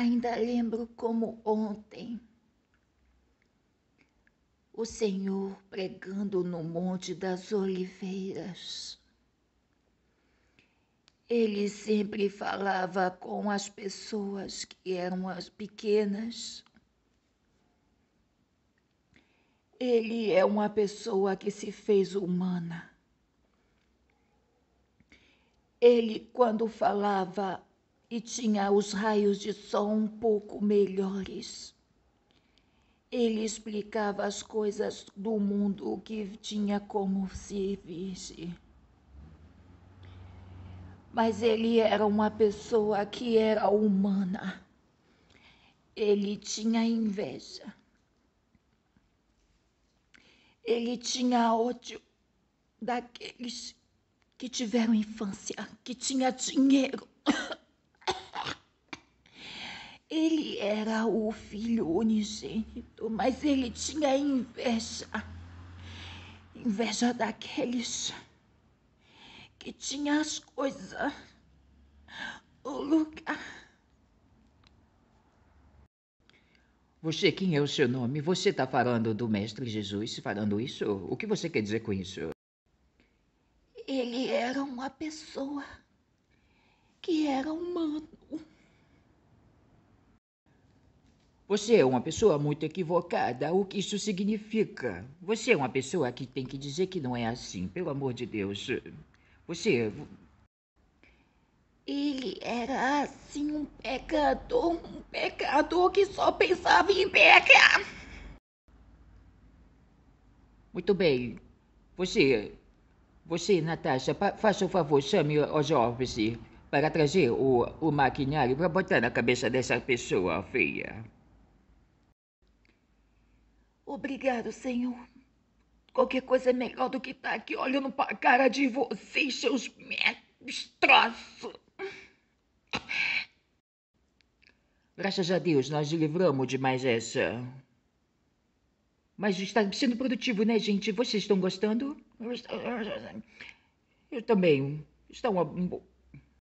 Ainda lembro como ontem o Senhor pregando no Monte das Oliveiras. Ele sempre falava com as pessoas que eram as pequenas. Ele é uma pessoa que se fez humana. Ele, quando falava e tinha os raios de sol um pouco melhores. Ele explicava as coisas do mundo que tinha como servir-se. Mas ele era uma pessoa que era humana. Ele tinha inveja. Ele tinha ódio daqueles que tiveram infância, que tinha dinheiro. Ele era o filho unigênito, mas ele tinha inveja. Inveja daqueles que tinham as coisas, o lugar. Você, quem é o seu nome? Você está falando do Mestre Jesus falando isso? O que você quer dizer com isso? Ele era uma pessoa que era humano você é uma pessoa muito equivocada. O que isso significa? Você é uma pessoa que tem que dizer que não é assim, pelo amor de Deus. Você. Ele era assim um pecador, um pecador que só pensava em pecar. Muito bem. Você. Você, Natasha, faça o favor, chame os office para trazer o, o maquinário para botar na cabeça dessa pessoa feia. Obrigado, Senhor. Qualquer coisa é melhor do que estar tá aqui olhando para a cara de vocês, seus destroços. Graças a Deus, nós livramos de mais essa. Mas está sendo produtivo, né, gente? Vocês estão gostando? Eu também. Está uma,